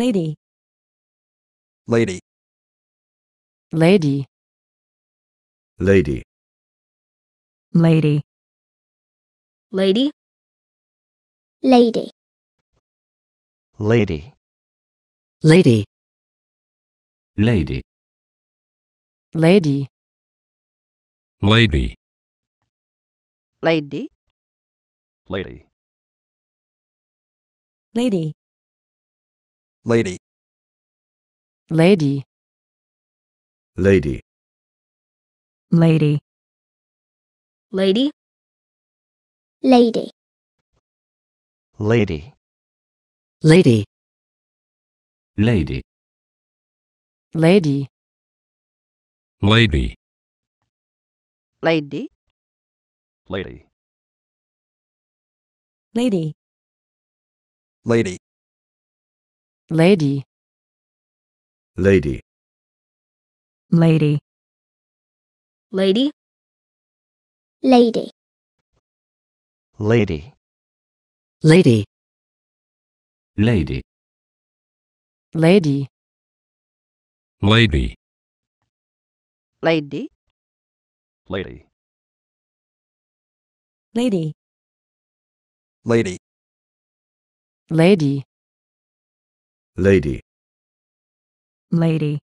lady lady lady lady lady lady lady lady lady lady lady lady lady lady lady lady lady lady lady lady lady lady lady lady lady lady lady lady lady lady lady lady lady lady lady lady lady lady lady lady lady lady lady lady lady lady, lady.